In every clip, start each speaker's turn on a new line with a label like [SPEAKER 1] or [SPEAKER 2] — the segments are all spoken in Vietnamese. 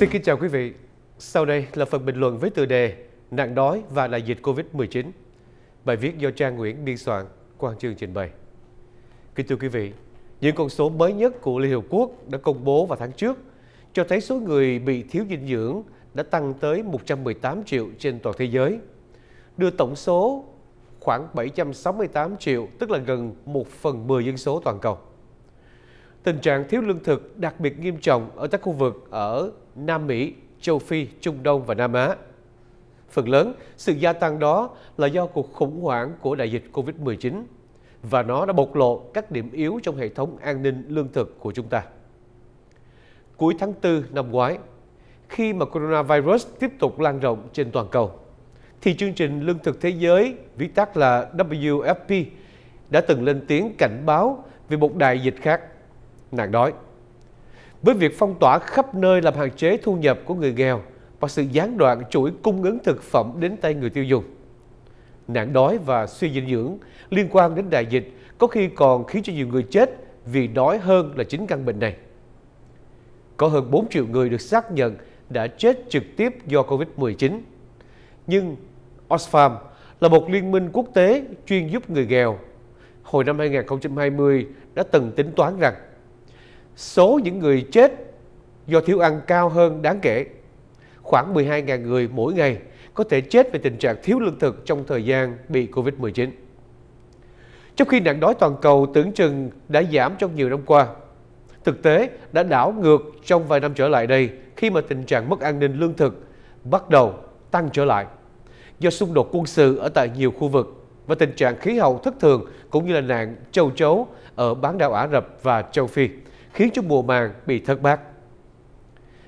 [SPEAKER 1] Xin kính chào quý vị. Sau đây là phần bình luận với tựa đề Nạn đói và đại dịch Covid-19. Bài viết do Trang Nguyễn biên soạn, Quang Trường trình bày. Kính thưa quý vị, những con số mới nhất của Liên Hợp Quốc đã công bố vào tháng trước cho thấy số người bị thiếu dinh dưỡng đã tăng tới 118 triệu trên toàn thế giới, đưa tổng số khoảng 768 triệu, tức là gần 1 phần 10 dân số toàn cầu. Tình trạng thiếu lương thực đặc biệt nghiêm trọng ở các khu vực ở Nam Mỹ, châu Phi, Trung Đông và Nam Á. Phần lớn, sự gia tăng đó là do cuộc khủng hoảng của đại dịch COVID-19 và nó đã bộc lộ các điểm yếu trong hệ thống an ninh lương thực của chúng ta. Cuối tháng 4 năm ngoái, khi mà coronavirus tiếp tục lan rộng trên toàn cầu, thì chương trình Lương thực Thế giới, viết tắt là WFP, đã từng lên tiếng cảnh báo về một đại dịch khác nạn đói. Với việc phong tỏa khắp nơi làm hạn chế thu nhập của người nghèo và sự gián đoạn chuỗi cung ứng thực phẩm đến tay người tiêu dùng. Nạn đói và suy dinh dưỡng liên quan đến đại dịch có khi còn khiến cho nhiều người chết vì đói hơn là chính căn bệnh này. Có hơn 4 triệu người được xác nhận đã chết trực tiếp do Covid-19. Nhưng Oxfam là một liên minh quốc tế chuyên giúp người nghèo. Hồi năm 2020 đã từng tính toán rằng số những người chết do thiếu ăn cao hơn đáng kể. Khoảng 12.000 người mỗi ngày có thể chết về tình trạng thiếu lương thực trong thời gian bị Covid-19. Trong khi nạn đói toàn cầu tưởng chừng đã giảm trong nhiều năm qua, thực tế đã đảo ngược trong vài năm trở lại đây khi mà tình trạng mất an ninh lương thực bắt đầu tăng trở lại do xung đột quân sự ở tại nhiều khu vực và tình trạng khí hậu thất thường cũng như là nạn châu chấu ở bán đảo Ả Rập và châu Phi khiến cho mùa màng bị thất bát.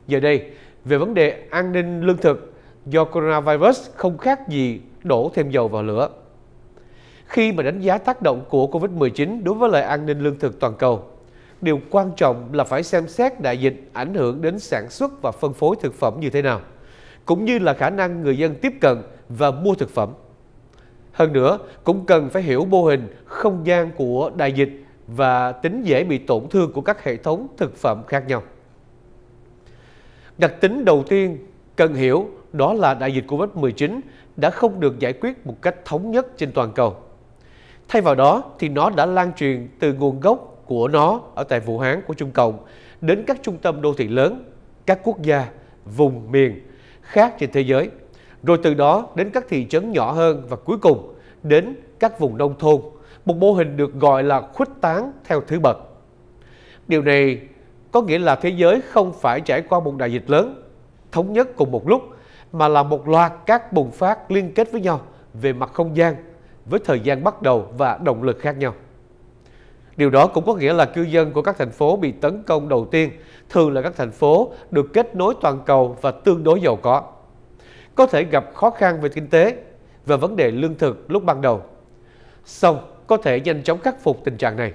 [SPEAKER 1] Giờ đây, về vấn đề an ninh lương thực do coronavirus không khác gì đổ thêm dầu vào lửa. Khi mà đánh giá tác động của COVID-19 đối với lại an ninh lương thực toàn cầu, điều quan trọng là phải xem xét đại dịch ảnh hưởng đến sản xuất và phân phối thực phẩm như thế nào, cũng như là khả năng người dân tiếp cận và mua thực phẩm. Hơn nữa, cũng cần phải hiểu mô hình không gian của đại dịch và tính dễ bị tổn thương của các hệ thống thực phẩm khác nhau. Đặc tính đầu tiên cần hiểu đó là đại dịch Covid-19 đã không được giải quyết một cách thống nhất trên toàn cầu. Thay vào đó thì nó đã lan truyền từ nguồn gốc của nó ở tại Vũ Hán của Trung Cộng đến các trung tâm đô thị lớn, các quốc gia, vùng miền khác trên thế giới, rồi từ đó đến các thị trấn nhỏ hơn và cuối cùng đến các vùng nông thôn một mô hình được gọi là khuếch tán theo thứ bậc. Điều này có nghĩa là thế giới không phải trải qua một đại dịch lớn, thống nhất cùng một lúc, mà là một loạt các bùng phát liên kết với nhau về mặt không gian, với thời gian bắt đầu và động lực khác nhau. Điều đó cũng có nghĩa là cư dân của các thành phố bị tấn công đầu tiên thường là các thành phố được kết nối toàn cầu và tương đối giàu có. Có thể gặp khó khăn về kinh tế và vấn đề lương thực lúc ban đầu. Xong, có thể nhanh chóng khắc phục tình trạng này.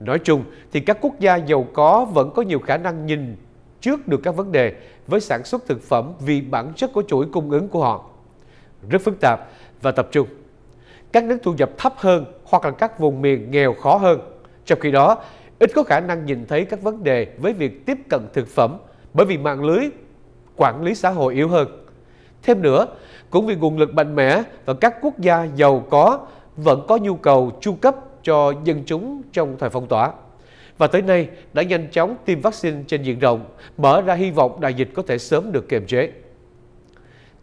[SPEAKER 1] Nói chung thì các quốc gia giàu có vẫn có nhiều khả năng nhìn trước được các vấn đề với sản xuất thực phẩm vì bản chất của chuỗi cung ứng của họ rất phức tạp và tập trung. Các nước thu nhập thấp hơn hoặc là các vùng miền nghèo khó hơn. Trong khi đó, ít có khả năng nhìn thấy các vấn đề với việc tiếp cận thực phẩm bởi vì mạng lưới quản lý xã hội yếu hơn. Thêm nữa, cũng vì nguồn lực mạnh mẽ và các quốc gia giàu có vẫn có nhu cầu chu cấp cho dân chúng trong thời phong tỏa. Và tới nay đã nhanh chóng tiêm vaccine trên diện rộng, mở ra hy vọng đại dịch có thể sớm được kiềm chế.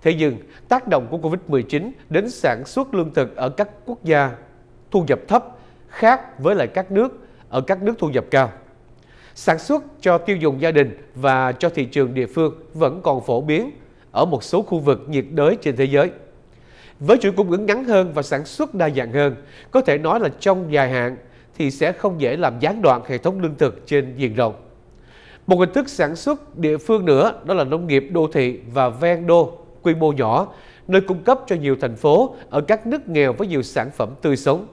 [SPEAKER 1] Thế nhưng, tác động của Covid-19 đến sản xuất lương thực ở các quốc gia thu nhập thấp khác với lại các nước ở các nước thu nhập cao. Sản xuất cho tiêu dùng gia đình và cho thị trường địa phương vẫn còn phổ biến ở một số khu vực nhiệt đới trên thế giới. Với chuỗi cung ứng ngắn hơn và sản xuất đa dạng hơn, có thể nói là trong dài hạn thì sẽ không dễ làm gián đoạn hệ thống lương thực trên diện rộng. Một hình thức sản xuất địa phương nữa đó là nông nghiệp đô thị và ven đô quy mô nhỏ, nơi cung cấp cho nhiều thành phố ở các nước nghèo với nhiều sản phẩm tươi sống.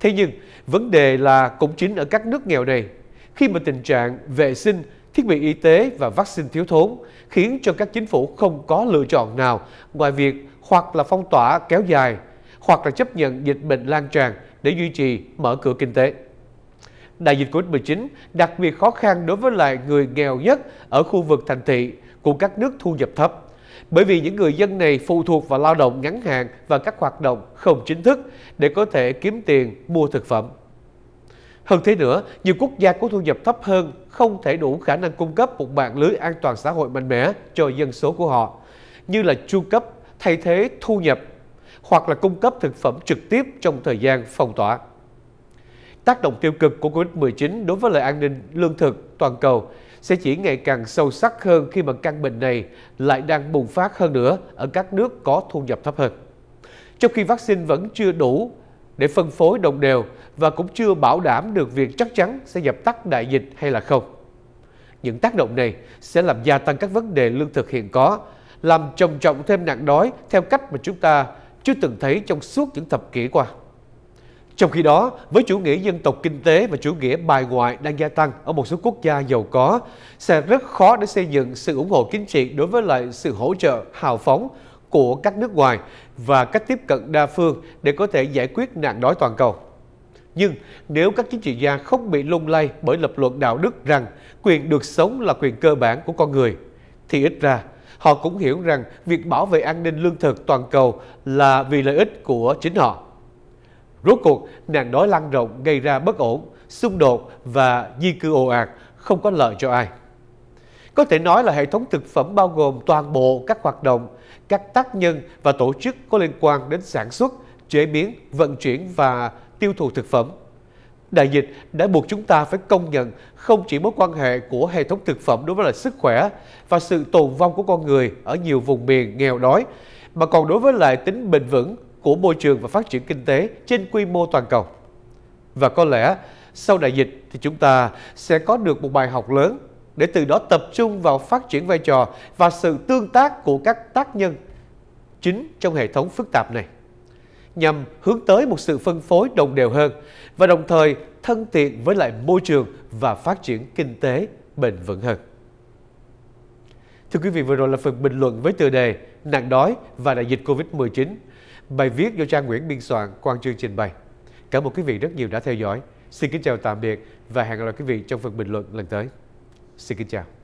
[SPEAKER 1] Thế nhưng, vấn đề là cũng chính ở các nước nghèo này, khi mà tình trạng vệ sinh, thiết bị y tế và vaccine thiếu thốn khiến cho các chính phủ không có lựa chọn nào ngoài việc hoặc là phong tỏa kéo dài, hoặc là chấp nhận dịch bệnh lan tràn để duy trì mở cửa kinh tế. Đại dịch COVID-19 đặc biệt khó khăn đối với lại người nghèo nhất ở khu vực thành thị của các nước thu nhập thấp. Bởi vì những người dân này phụ thuộc vào lao động ngắn hạn và các hoạt động không chính thức để có thể kiếm tiền mua thực phẩm. Hơn thế nữa, nhiều quốc gia có thu nhập thấp hơn không thể đủ khả năng cung cấp một mạng lưới an toàn xã hội mạnh mẽ cho dân số của họ, như là chu cấp thay thế thu nhập hoặc là cung cấp thực phẩm trực tiếp trong thời gian phong tỏa. Tác động tiêu cực của COVID-19 đối với lợi an ninh lương thực toàn cầu sẽ chỉ ngày càng sâu sắc hơn khi mà căn bệnh này lại đang bùng phát hơn nữa ở các nước có thu nhập thấp hơn. Trong khi vaccine vẫn chưa đủ để phân phối đồng đều và cũng chưa bảo đảm được việc chắc chắn sẽ dập tắt đại dịch hay là không. Những tác động này sẽ làm gia tăng các vấn đề lương thực hiện có làm trầm trọng thêm nạn đói theo cách mà chúng ta chưa từng thấy trong suốt những thập kỷ qua. Trong khi đó, với chủ nghĩa dân tộc kinh tế và chủ nghĩa bài ngoại đang gia tăng ở một số quốc gia giàu có, sẽ rất khó để xây dựng sự ủng hộ chính trị đối với lại sự hỗ trợ hào phóng của các nước ngoài và cách tiếp cận đa phương để có thể giải quyết nạn đói toàn cầu. Nhưng nếu các chính trị gia không bị lung lay bởi lập luận đạo đức rằng quyền được sống là quyền cơ bản của con người, thì ít ra họ cũng hiểu rằng việc bảo vệ an ninh lương thực toàn cầu là vì lợi ích của chính họ. Rốt cuộc, nạn đói lan rộng gây ra bất ổn, xung đột và di cư ồ ạt, không có lợi cho ai. Có thể nói là hệ thống thực phẩm bao gồm toàn bộ các hoạt động, các tác nhân và tổ chức có liên quan đến sản xuất, chế biến, vận chuyển và tiêu thụ thực phẩm. Đại dịch đã buộc chúng ta phải công nhận không chỉ mối quan hệ của hệ thống thực phẩm đối với lại sức khỏe và sự tồn vong của con người ở nhiều vùng miền nghèo đói, mà còn đối với lại tính bền vững của môi trường và phát triển kinh tế trên quy mô toàn cầu. Và có lẽ sau đại dịch thì chúng ta sẽ có được một bài học lớn để từ đó tập trung vào phát triển vai trò và sự tương tác của các tác nhân chính trong hệ thống phức tạp này nhằm hướng tới một sự phân phối đồng đều hơn và đồng thời thân thiện với lại môi trường và phát triển kinh tế bền vững hơn. Thưa quý vị, vừa rồi là phần bình luận với tựa đề Nạn đói và đại dịch Covid-19, bài viết do Trang Nguyễn biên soạn quang trương trình bày. Cảm ơn quý vị rất nhiều đã theo dõi. Xin kính chào tạm biệt và hẹn gặp lại quý vị trong phần bình luận lần tới. Xin kính chào.